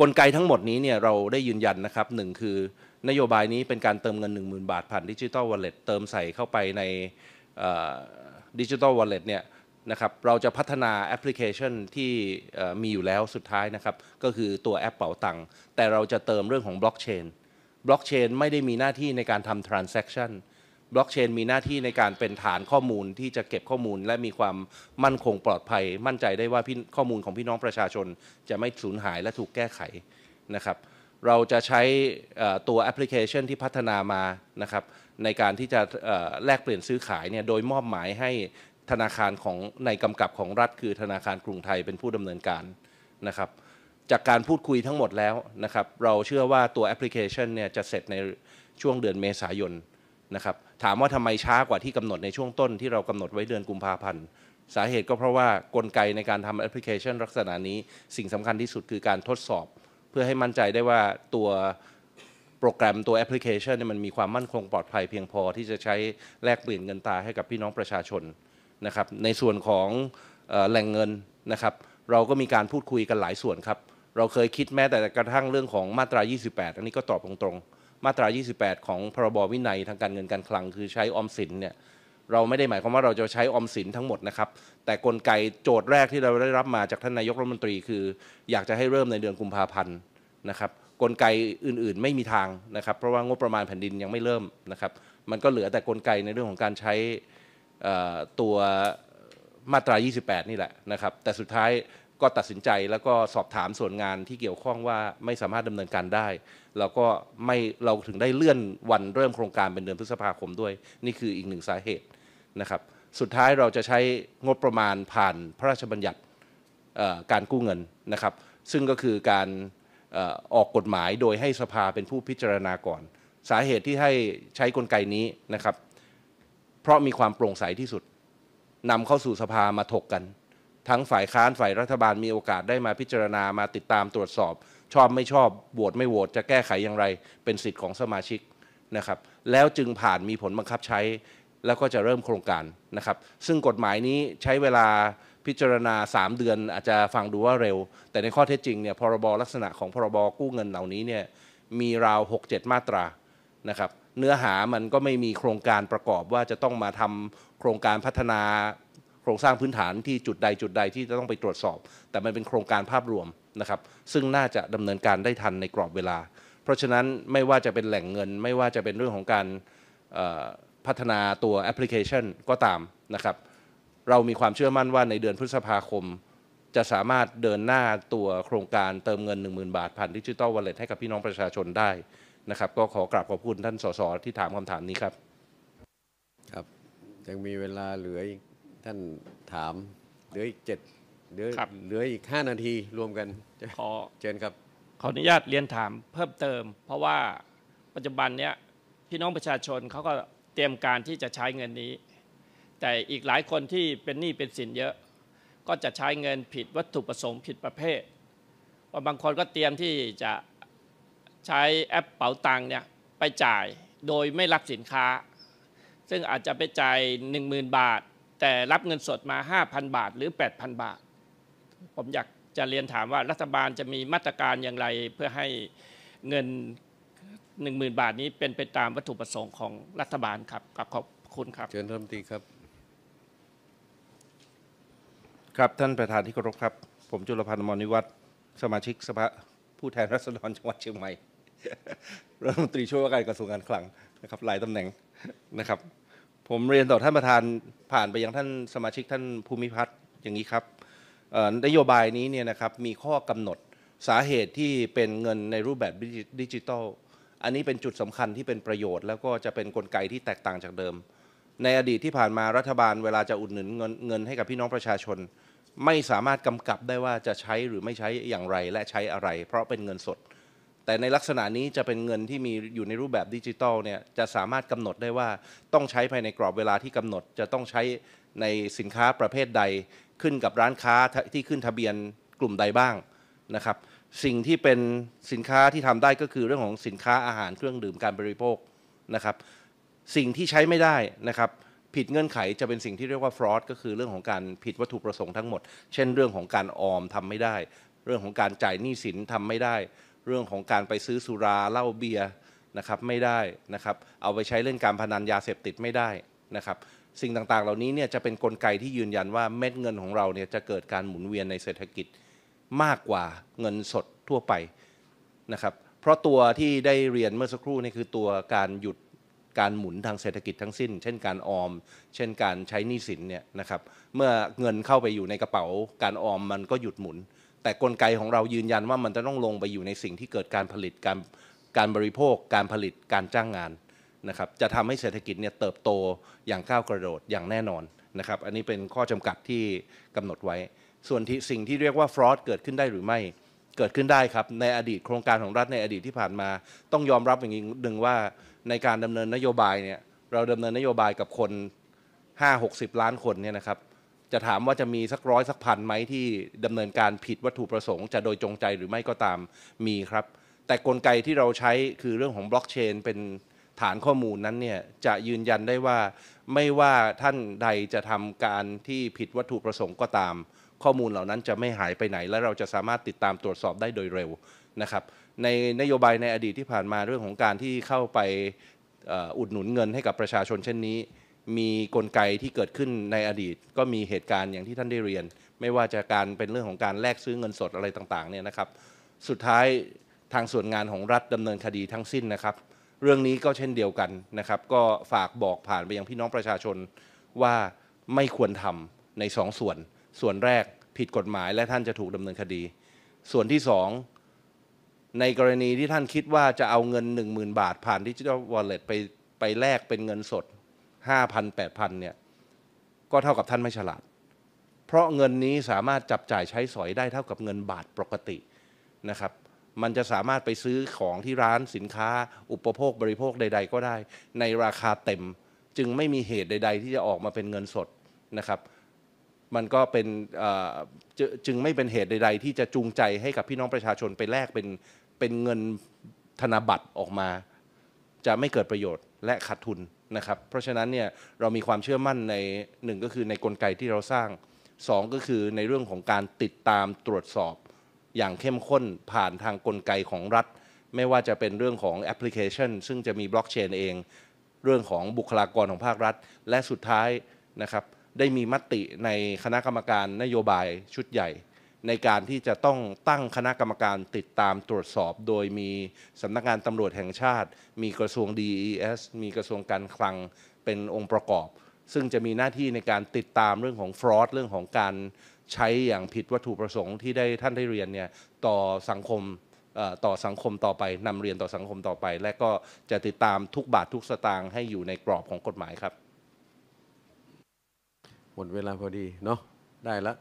กลไกทั้งหมดนี้เนี่ยเราได้ยืนยันนะครับหนึ่งคือ นโยบายนี้เป็นการเติมเงิน10,000บาทผ่านดิจิ t a l w a l l e ตเติมใส่เข้าไปในดิจิ t a l Wallet เนี่ยนะครับเราจะพัฒนาแอปพลิเคชันที่มีอยู่แล้วสุดท้ายนะครับ ก็คือตัวแอปเป๋าตังค์แต่เราจะเติมเรื่องของบล็อกเชนบล็อกเชนไม่ได้มีหน้าที่ในการทำทรานซัคชันบล็อกเชนมีหน้าที่ในการเป็นฐานข้อมูลที่จะเก็บข้อมูล และมีความมั่นคงปลอดภัย มั่นใจได้ว่าข้อมูลของพี่น้องประชาชน จะไม่สูญหายและถูกแก้ไขนะครับเราจะใช้ตัวแอปพลิเคชันที่พัฒนามานะครับในการที่จะแลกเปลี่ยนซื้อขายเนี่ยโดยมอบหมายให้ธนาคารของในกำกับของรัฐคือธนาคารกรุงไทยเป็นผู้ดำเนินการนะครับจากการพูดคุยทั้งหมดแล้วนะครับเราเชื่อว่าตัวแอปพลิเคชันเนี่ยจะเสร็จในช่วงเดือนเมษายนนะครับถามว่าทำไมช้ากว่าที่กำหนดในช่วงต้นที่เรากำหนดไว้เดือนกุมภาพันธ์สาเหตุก็เพราะว่ากลไกในการทำแอปพลิเคชันลักษณะนี้ สิ่งสำคัญที่สุดคือการทดสอบ เพื่อให้มั่นใจได้ว่าตัวโปรแกรม ตัวแอปพลิเคชันมันมีความมั่นคงปลอดภัยเพียงพอที่จะใช้แลกเปลี่ยนเงินตาให้กับพี่น้องประชาชนนะครับในส่วนของแหล่งเงินนะครับเราก็มีการพูดคุยกันหลายส่วนครับเราเคยคิดแม้แต่กระทั่งเรื่องของมาตรา 28 อันนี้ก็ตอบตรงๆมาตรา 28 ของพรบวินัยทางการเงินการคลังคือใช้ออมสินเนี่ยเราไม่ได้หมายความว่าเราจะใช้ออมสินทั้งหมดนะครับ แต่กลไกโจทย์แรกที่เราได้รับมาจากท่านนายกรัฐมนตรีคืออยากจะให้เริ่มในเดือนกุมภาพันธ์นะครับ กลไกอื่นๆ ไม่มีทางนะครับ เพราะว่างบประมาณแผ่นดินยังไม่เริ่มนะครับ มันก็เหลือแต่กลไกในเรื่องของการใช้ตัวมาตรา28นี่แหละนะครับแต่สุดท้ายก็ตัดสินใจแล้วก็สอบถามส่วนงานที่เกี่ยวข้องว่าไม่สามารถดำเนินการได้แล้วก็ไม่เราถึงได้เลื่อนวันเริ่มโครงการเป็นเดือนพฤษภาคมด้วย นี่คืออีกหนึ่งสาเหตุนะครับ สุดท้ายเราจะใช้งบประมาณผ่านพระราชบัญญัติการกู้เงินนะครับ ซึ่งก็คือการออกกฎหมายโดยให้สภาเป็นผู้พิจารณาก่อน สาเหตุที่ให้ใช้กลไกนี้นะครับ เพราะมีความโปร่งใสที่สุดนำเข้าสู่สภามาถกกันทั้งฝ่ายค้านฝ่ายรัฐบาลมีโอกาสได้มาพิจารณามาติดตามตรวจสอบ ชอบไม่ชอบโหวตไม่โหวตจะแก้ไขอย่างไร เป็นสิทธิ์ของสมาชิกนะครับแล้วจึงผ่านมีผลบังคับใช้ แล้วก็จะเริ่มโครงการนะครับ ซึ่งกฎหมายนี้ใช้เวลาพิจารณา 3 เดือน อาจจะฟังดูว่าเร็ว แต่ในข้อเท็จจริงเนี่ยพรบลักษณะของพรบกู้เงินเหล่านี้เนี่ยมีราว6-7มาตรานะครับเนื้อหามันก็ไม่มีโครงการประกอบว่าจะต้องมาทำโครงการพัฒนาครงสร้างพื้นฐานที่จุดใดจุดใดที่จะต้องไปตรวจสอบ แต่มันเป็นโครงการภาพรวมนะครับซึ่งน่าจะดำเนินการได้ทันในกรอบเวลา เพราะฉะนั้นไม่ว่าจะเป็นแหล่งเงิน ไม่ว่าจะเป็นเรื่องของการพัฒนาตัวแอปพลิเคชัน ก็ตามนะครับ เรามีความเชื่อมั่นว่าในเดือนพฤษภาคม จะสามารถเดินหน้าตัวโครงการเติมเงิน 10,000บาทผ่านดิจิทัลวอลเล็ตให้กับพี่น้องประชาชนได้นะครับก็ขอกราบขอบคุณท่านสสที่ถามคำถามนี้ครับครับยังมีเวลาเหลืออีกท่านถามเหลืออีกเจ็ดเหลือเหลืออีกห้านาทีรวมกันขอเชิญครับขออนุญาตเรียนถามเพิ่มเติม เพราะว่าปัจจุบันเนี้ยพี่น้องประชาชนเขาก็เตรียมการที่จะใช้เงินนี้ แต่อีกหลายคนที่เป็นหนี้เป็นสินเยอะ ก็จะใช้เงินผิดวัตถุประสงค์ผิดประเภทว่าบางคนก็เตรียมที่จะใช้แอปเป๋าตังเนี่ยไปจ่ายโดยไม่รับสินค้า ซึ่งอาจจะไปจ่าย 10,000 บาทแต่รับเงินสดมา 5,000 บาท หรือ 8,000 บาท ผมอยากจะเรียนถามว่ารัฐบาลจะมีมาตรการอย่างไรเพื่อให้เงิน 10,000 บาทนี้เป็นไปตามวัตถุประสงค์ของรัฐบาลครับ ขอบคุณครับ เชิญรัฐมนตรีครับ ครับ ท่านประธานที่เคารพครับ ผมจุลพันธ์มณนิวัฒน์สมาชิกสภาผู้แทนรัษฎรจังหวัดเชียงใหม่รัฐมนตรีช่วยว่าการกระทรวงการคลังนะครับหลายตำแหน่งนะครับผมเรียนต่อท่านประธานผ่านไปยังท่านสมาชิกท่านภูมิพัฒน์อย่างนี้ครับนโยบายนี้เนี่ยนะครับมีข้อกำหนดสาเหตุที่เป็นเงินในรูปแบบดิจิทัลอันนี้เป็นจุดสำคัญที่เป็นประโยชน์ แล้วก็จะเป็นนกลไกที่แตกต่างจากเดิม ในอดีตที่ผ่านมารัฐบาลเวลาจะอุดหนุนเงินเงินให้กับพี่น้องประชาชน ไม่สามารถกำกับได้ว่าจะใช้หรือไม่ใช้อย่างไรและใช้อะไร เพราะเป็นเงินสดแต่ในลักษณะนี้จะเป็นเงินที่มีอยู่ในรูปแบบดิจิทัลเนี่ยจะสามารถกำหนดได้ว่าต้องใช้ภายในกรอบเวลาที่กำหนดจะต้องใช้ในสินค้าประเภทใดขึ้นกับร้านค้าที่ขึ้นทะเบียนกลุ่มใดบ้างนะครับ สิ่งที่เป็นสินค้าที่ทำได้ก็คือ เรื่องของสินค้าอาหารเครื่องดื่มการบริโภคนะครับ สิ่งที่ใช้ไม่ได้นะครับผิดเงื่อนไขจะเป็นสิ่งที่เรียกว่าฟรอสก็คือเรื่องของการผิดวัตถุประสงค์ทั้งหมด เช่นเรื่องของการออมทำไม่ได้ เรื่องของการจ่ายหนี้สินทำไม่ได้เรื่องของการไปซื้อสุราเหล้าเบียร์นะครับไม่ได้นะครับเอาไปใช้เล่นการพนันยาเสพติดไม่ได้นะครับสิ่งต่างๆ เหล่านี้เนี่ยจะเป็นนกลไกที่ยืนยันว่า เม็ดเงินของเราเนี่ยจะเกิดการหมุนเวียนในเศรษฐกิจมากกว่าเงินสดทั่วไปนะครับเพราะตัวที่ได้เรียนเมื่อสักครู่นี่คือตัวการหยุดการหมุนทางเศรษฐกิจทั้งสิ้น เช่นการออม เช่นการใช้นีสินเนี่ยนะครับเมื่อเงินเข้าไปอยู่ในกระเป๋าการออมมันก็หยุดหมุนแต่กลไกของเรายืนยันว่ามันจะต้องลงไปอยู่ในสิ่งที่เกิดการผลิตการการบริโภคการผลิตการจ้างงานนะครับ จะทำให้เศรษฐกิจเนี่ยเติบโตอย่างก้าวกระโดดอย่างแน่นอนนะครับ อันนี้เป็นข้อจำกัดที่กำหนดไว้ ส่วนที่สิ่งที่เรียกว่าฟรอสเกิดขึ้นได้หรือไม่เกิดขึ้นได้ครับ ในอดีตโครงการของรัฐในอดีตที่ผ่านมา ต้องยอมรับอย่างนึงว่าในการดำเนินนโยบายเนี่ยเราดำเนินนโยบายกับคน 5 60 ล้านคนเนี่ยนะครับจะถามว่าจะมีสักร้อยสักพันไหมที่ดำเนินการผิดวัตถุประสงค์จะโดยจงใจหรือไม่ก็ตามมีครับ แต่กลไกที่เราใช้คือเรื่องของบล็อกเชนเป็นฐานข้อมูลนั้นเนี่ยจะยืนยันได้ว่าไม่ว่าท่านใดจะทำการที่ผิดวัตถุประสงค์ก็ตาม ข้อมูลเหล่านั้นจะไม่หายไปไหนและเราจะสามารถติดตามตรวจสอบได้โดยเร็วนะครับในนโยบายในอดีตที่ผ่านมาเรื่องของการที่เข้าไปอุดหนุนเงินให้กับประชาชนเช่นนี้มีกลไกที่เกิดขึ้นในอดีต ก็มีเหตุการณ์อย่างที่ท่านได้เรียน ไม่ว่าจะการเป็นเรื่องของการแลกซื้อเงินสดอะไรต่างๆเนี่ยนะครับสุดท้ายทางส่วนงานของรัฐดำเนินคดีทั้งสิ้นนะครับ เรื่องนี้ก็เช่นเดียวกันนะครับก็ฝากบอกผ่านไปยังพี่น้องประชาชนว่าไม่ควรทำใน2สส่วน ส่วนแรกผิดกฎหมาย และท่านจะถูกดำเนินคดี ส่วนที่ 2 ในกรณีที่ท่านคิดว่าจะเอาเงิน 10,000 บาทผ่านดิจิทัลวอลเล็ตไปไปแลกเป็นเงินสด5,000 8,000เนี่ยก็เท่ากับท่านไม่ฉลาด เพราะเงินนี้สามารถจับจ่ายใช้สอยได้เท่ากับเงินบาทปกตินะครับ มันจะสามารถไปซื้อของที่ร้านสินค้า อุปโภคบริโภคใด ๆ ก็ได้ ในราคาเต็มจึงไม่มีเหตุใด ๆ ที่จะออกมาเป็นเงินสดนะครับ มันก็เป็นจึงไม่เป็นเหตุใด ๆ ที่จะจูงใจให้กับพี่น้องประชาชนไปแลกเป็นเป็นเงินธนบัตรออกมา จะไม่เกิดประโยชน์และขาดทุนนะครับ เพราะฉะนั้นเนี่ยเรามีความเชื่อมั่นในหนึ่งก็คือในกลไกที่เราสร้างสองก็คือในเรื่องของการติดตามตรวจสอบ อย่างเข้มข้นผ่านทางกลไกของรัฐ ไม่ว่าจะเป็นเรื่องของแอปพลิเคชัน ซึ่งจะมีบล็อกเชนเอง เรื่องของบุคลากรของภาครัฐและสุดท้ายนะครับได้มีมติในคณะกรรมการนโยบายชุดใหญ่ในการที่จะต้องตั้งคณะกรรมการติดตามตรวจสอบโดยมีสำนักงานตำรวจแห่งชาติ มีกระทรวง DES มีกระทรวงการคลังเป็นองค์ประกอบ ซึ่งจะมีหน้าที่ในการติดตามเรื่องของฟรอดเรื่องของการใช้อย่างผิดวัตถุประสงค์ที่ได้ท่านได้เรียนเนี่ยต่อสังคมต่อสังคมต่อไปนำเรียนต่อสังคมต่อไป และก็จะติดตามทุกบาททุกสตางค์ให้อยู่ในกรอบของกฎหมายครับหมดเวลาพอดีเนาะได้แล้ว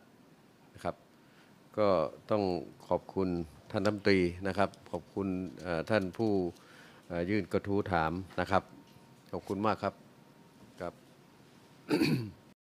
ก็ต้องขอบคุณท่านรัฐมนตรีนะครับ ขอบคุณท่านผู้ยื่นกระทู้ถามนะครับ ขอบคุณมากครับครับ